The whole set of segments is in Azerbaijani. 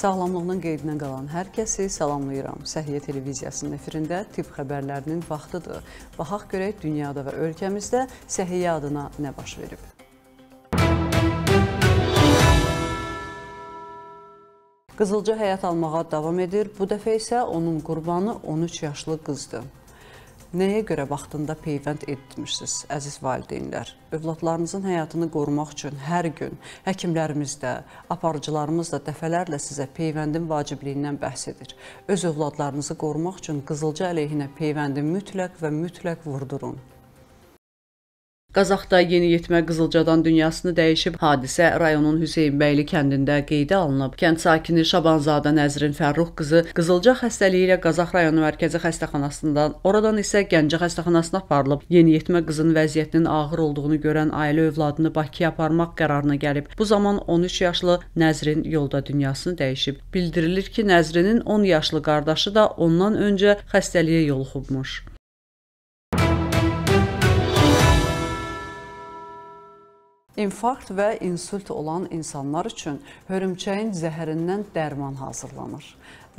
Sağlamlığının qeydinə qalan hər kəsi salamlayıram. Səhiyyə televiziyasının efirində tibb xəbərlərinin vaxtıdır. Baxaq görək dünyada və ölkəmizdə səhiyyə adına nə baş verib. Qızılca həyat almağa davam edir. Bu dəfə isə onun qurbanı 13 yaşlı qızdır. Nəyə görə vaxtında peyvənd etmişsiniz, əziz valideynlər? Övladlarınızın həyatını qorumaq üçün hər gün həkimlərimiz də, aparıcılarımız da dəfələrlə sizə peyvəndin vacibliyindən bəhs edir. Öz övladlarınızı qorumaq üçün qızılca əleyhinə peyvəndi mütləq və mütləq vurdurun. Qazaxda yeniyetmə qızılcadan dünyasını dəyişib hadisə rayonun Hüseynbəyli kəndində qeydə alınıb. Kənd sakini Şabanzadə Nəzrin Fərrux qızı qızılca xəstəliyi ilə Qazax rayonu mərkəzi xəstəxanasından, oradan isə Gəncə xəstəxanasına aparılıb. Yeniyetmə qızın vəziyyətinin ağır olduğunu görən ailə övladını Bakıya aparmaq qərarına gəlib. Bu zaman 13 yaşlı Nəzrin yolda dünyasını dəyişib. Bildirilir ki, Nəzrinin 10 yaşlı qardaşı da ondan öncə xəstəliyə yoluxubmuş. İnfarkt və insult olan insanlar üçün hörümçəyin zəhərindən dərman hazırlanır.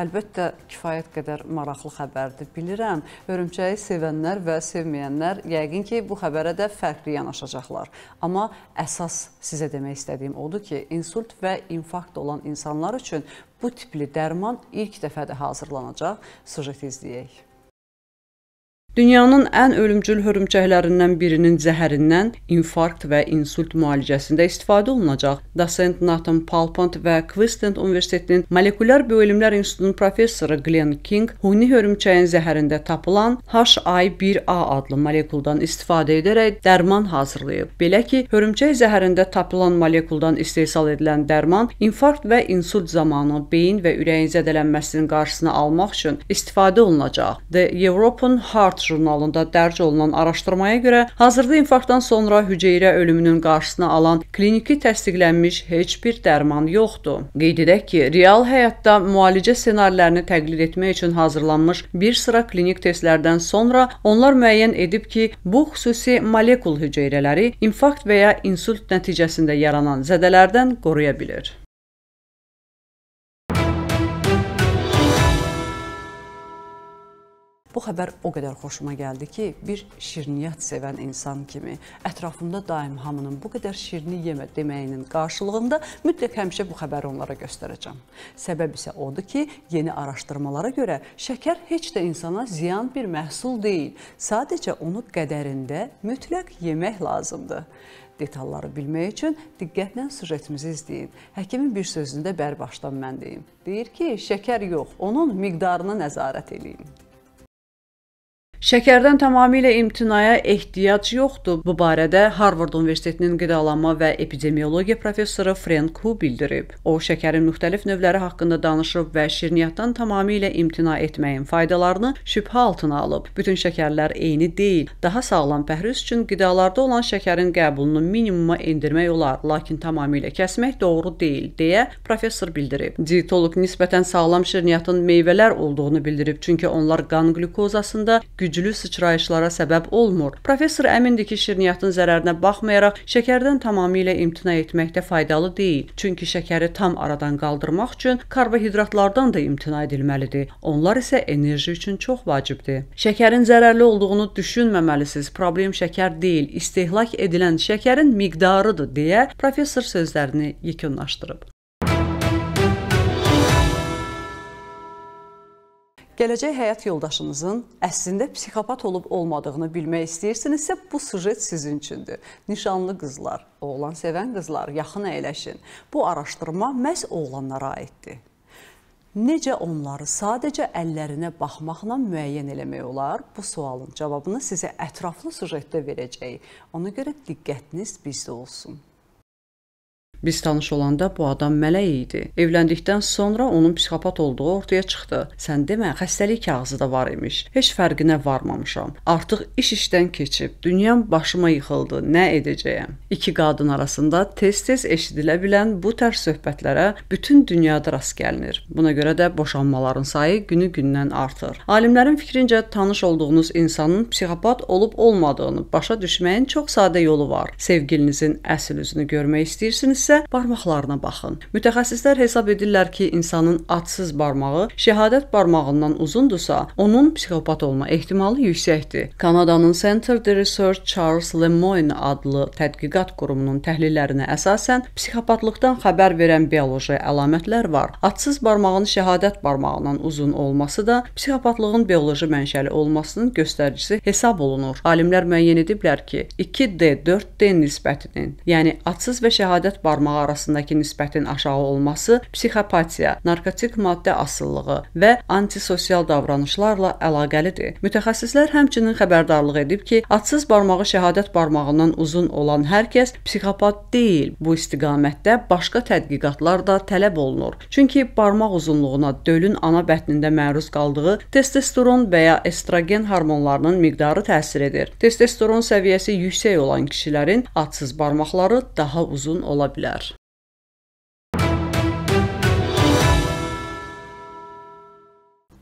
Əlbəttə, kifayət qədər maraqlı xəbərdir. Bilirəm, hörümçəyi sevənlər və sevməyənlər yəqin ki, bu xəbərə də fərqli yanaşacaqlar. Amma əsas sizə demək istədiyim odur ki, insult və infarkt olan insanlar üçün bu tipli dərman ilk dəfədə hazırlanacaq. Sujeti izləyək. Dünyanın ən ölümcül hörümçəklərindən birinin zəhərindən infarkt və insult müalicəsində istifadə olunacaq. Dosent Nathan Palpant və Queensland Universitetinin Molekulyar Bilimlər İnstitutunun professoru Glenn King huni hörümçəyin zəhərində tapılan HI1A adlı molekuldan istifadə edərək dərman hazırlayıb. Belə ki, hörümçək zəhərində tapılan molekuldan istehsal edilən dərman infarkt və insult zamanı beyin və ürəyin zədələnməsinin qarşısını almaq üçün istifadə olunacaq. The European Heart Health jurnalında dərc olunan araşdırmaya görə hazırda infarktdan sonra hüceyrə ölümünün qarşısını alan kliniki təsdiqlənmiş heç bir dərman yoxdur. Qeyd edək ki, real həyatda müalicə ssenarilərini təqlid etmək üçün hazırlanmış bir sıra klinik testlərdən sonra onlar müəyyən edib ki, bu xüsusi molekul hüceyrələri infarkt və ya insult nəticəsində yaranan zədələrdən qoruya bilir. Bu xəbər o qədər xoşuma gəldi ki, bir şirniyyət sevən insan kimi ətrafımda daim hamının bu qədər şirini yemə deməyinin qarşılığında mütləq həmişə bu xəbəri onlara göstərəcəm. Səbəb isə odur ki, yeni araşdırmalara görə şəkər heç də insana ziyan bir məhsul deyil. Sadəcə onu qədərində mütləq yemək lazımdır. Detalları bilmək üçün diqqətlə süjetimizi izləyin. Həkimin bir sözünü də bərbaşdan mən deyim. Deyir ki, şəkər yox, onun miqdarına nəzarət eləyin. Şəkərdən tamamilə imtinaya ehtiyac yoxdur. Bu barədə Harvard Universitetinin qidalanma və epidemiologiya professoru Frank Hu bildirib. O, şəkərin müxtəlif növləri haqqında danışıb və şirniyyatdan tamamilə imtina etməyin faydalarını şübhə altına alıb. Bütün şəkərlər eyni deyil. Daha sağlam pəhriz üçün qidalarda olan şəkərin qəbulunu minimuma endirmək olar, lakin tamamilə kəsmək doğru deyil, deyə professor bildirib. Dietoloq nisbətən sağlam şirniyyatın meyvələr olduğunu bildirib, çünki onlar qan qlükozasında güclü güclü sıçrayışlara səbəb olmur. Professor əmindir ki, şirniyyatın zərərinə baxmayaraq şəkərdən tamamilə imtina etmək də faydalı deyil. Çünki şəkəri tam aradan qaldırmaq üçün karbohidratlardan da imtina edilməlidir. Onlar isə enerji üçün çox vacibdir. Şəkərin zərərli olduğunu düşünməməlisiniz. Problem şəkər deyil, istehlak edilən şəkərin miqdarıdır deyə professor sözlərini yekunlaşdırıb. Gələcək həyat yoldaşınızın əslində psixopat olub-olmadığını bilmək istəyirsinizsə, bu süjet sizin üçündür. Nişanlı qızlar, oğlan sevən qızlar, yaxın əyləşin. Bu araşdırma məhz oğlanlara aiddir. Necə onları sadəcə əllərinə baxmaqla müəyyən eləmək olar? Bu sualın cavabını sizə ətraflı süjetdə verəcəyik. Ona görə diqqətiniz bizdə olsun. Biz tanış olanda bu adam mələk idi. Evləndikdən sonra onun psixopat olduğu ortaya çıxdı. Sən demə, xəstəlik kağızı da var imiş. Heç fərqinə varmamışam. Artıq iş işdən keçib, dünyam başıma yıxıldı. Nə edəcəyəm? İki qadın arasında tez-tez eşidilə bilən bu tər söhbətlərə bütün dünyada rast gəlinir. Buna görə də boşanmaların sayı günü-gündən artır. Alimlərin fikrincə tanış olduğunuz insanın psixopat olub-olmadığını başa düşməyin çox sadə yolu var. Sevgilinizin əsl üzünü görmək istəyirsinizsə, isə barmaqlarına baxın. Mütəxəssislər hesab edirlər ki, insanın adsız barmağı şəhadət barmağından uzundursa, onun psixopat olma ehtimalı yüksəkdir. Kanadanın Center for Research Charles Lemoine adlı tədqiqat qurumunun təhlillərinə əsasən psixopatlıqdan xəbər verən bioloji əlamətlər var. Adsız barmağın şəhadət barmağından uzun olması da psixopatlığın bioloji mənşəli olmasının göstəricisi hesab olunur. Alimlər müəyyən ediblər ki, 2D 4D nisbətinin, yəni adsız və şəhadət barmağı aparmaq arasındakı nisbətin aşağı olması psixopatiya, narkotik maddə asılılığı və antisosial davranışlarla əlaqəlidir. Mütəxəssislər həmçinin xəbərdarlıq edib ki, atsız barmağı şəhadət barmağından uzun olan hər kəs psixopat deyil. Bu istiqamətdə başqa tədqiqatlar da tələb olunur. Çünki barmaq uzunluğuna dölün ana bətnində məruz qaldığı testosteron və ya estrogen hormonlarının miqdarı təsir edir. Testosteron səviyyəsi yüksək olan kişilərin atsız barmaqları daha uzun ola bilər iktidar.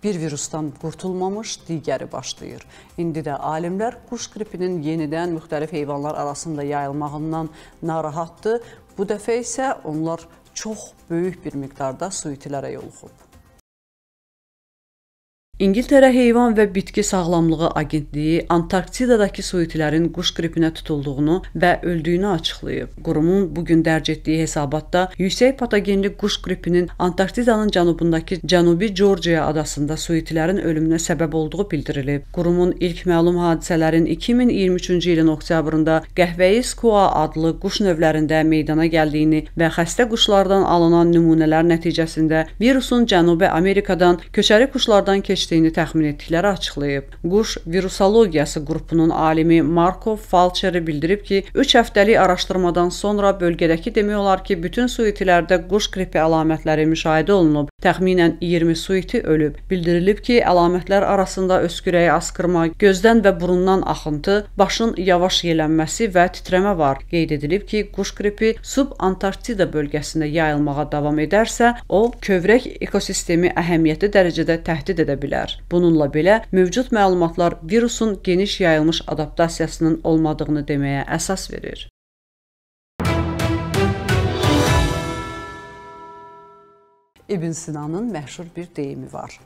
Bir virusdan qurtulmamış, digəri başlayır. İndi də alimlər quş qripinin yenidən müxtəlif heyvanlar arasında yayılmağından narahatdır. Bu dəfə isə onlar çox böyük bir miqdarda suitilərə yoluxub. İngiltərə Heyvan və Bitki Sağlamlığı Agentliyi Antarktidadakı su itilərin quş qripinə tutulduğunu və öldüyünü açıqlayıb. Qurumun bu gün dərc etdiyi hesabatda yüksək patogenli quş qripinin Antarktidanın cənubundakı Cənubi Corciya adasında su itilərin ölümünə səbəb olduğu bildirilib. Qurumun ilk məlum hadisələrin 2023-cü ilin oktyabrında qəhvəyi skua adlı quş növlərində meydana gəldiyini və xəstə quşlardan alınan nümunələr nəticəsində virusun Cənubi Amerikadan köçəri quşlardan keçdiyini keçdiyini təxmin etdikləri açıqlayıb. Quş virusologiyası qrupunun alimi Markov Falçeri bildirib ki, 3 həftəlik araşdırmadan sonra bölgədəki demək olar ki, bütün suitilərdə quş qripi əlamətləri müşahidə olunub. Təxminən 20 suiti ölüb. Bildirilib ki, əlamətlər arasında öskürəyi asqırma, gözdən və burundan axıntı, başın yavaş yelənməsi və titrəmə var. Qeyd edilib ki, quş qripi subantarktida bölgəsində yayılmağa davam edərsə, o kövrək ekosistemi əhəmiyyətli dərəcədə təhdid edə bilər bilər. Bununla belə mövcud məlumatlar virusun geniş yayılmış adaptasiyasının olmadığını deməyə əsas verir. İbn Sinanın məşhur bir deyimi var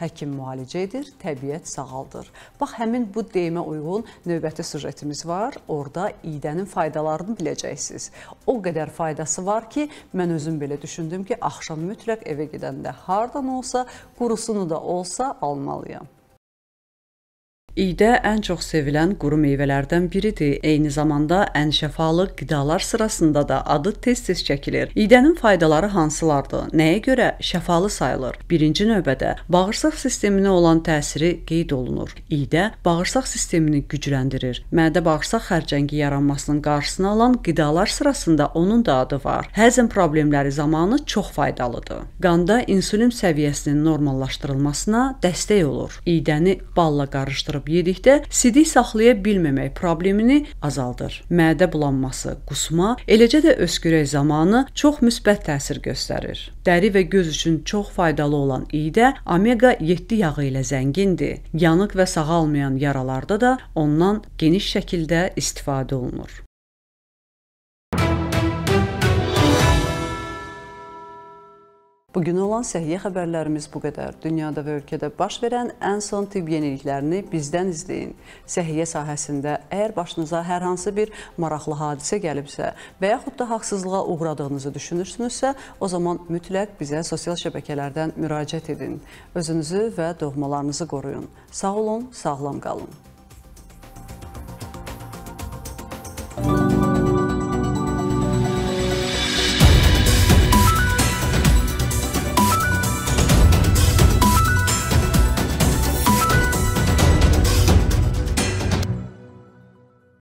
həkim müalicə edir, təbiət sağaldır. Bax, həmin bu deyimə uyğun növbəti süjetimiz var. Orada iydənin faydalarını biləcəksiniz. O qədər faydası var ki, mən özüm belə düşündüm ki, axşam mütləq evə gedəndə hardan olsa, qurusunu da olsa almalıyam. İydə ən çox sevilən quru meyvələrdən biridir. Eyni zamanda ən şəfalı qidalar sırasında da adı tez-tez çəkilir. İydənin faydaları hansılardır? Nəyə görə şəfalı sayılır? Birinci növbədə bağırsaq sisteminə olan təsiri qeyd olunur. İydə bağırsaq sistemini gücləndirir. Mədə bağırsaq xərçəngi yaranmasının qarşısını alan qidalar sırasında onun da adı var. Həzm problemləri zamanı çox faydalıdır. Qanda insulin səviyyəsinin normallaşdırılmasına dəstək olur. İydəni balla qarışdırıb artırıb yedikdə sidik saxlaya bilməmək problemini azaldır. Mədə bulanması, qusma, eləcə də öskürək zamanı çox müsbət təsir göstərir. Dəri və göz üçün çox faydalı olan iydə omega 7 yağı ilə zəngindir. Yanıq və sağalmayan yaralarda da ondan geniş şəkildə istifadə olunur. Bugün olan səhiyyə xəbərlərimiz bu qədər. Dünyada və ölkədə baş verən ən son tibb yeniliklərini bizdən izləyin. Səhiyyə sahəsində əgər başınıza hər hansı bir maraqlı hadisə gəlibsə və yaxud da haqsızlığa uğradığınızı düşünürsünüzsə, o zaman mütləq bizə sosial şəbəkələrdən müraciət edin. Özünüzü və doğmalarınızı qoruyun. Sağ olun, sağlam qalın.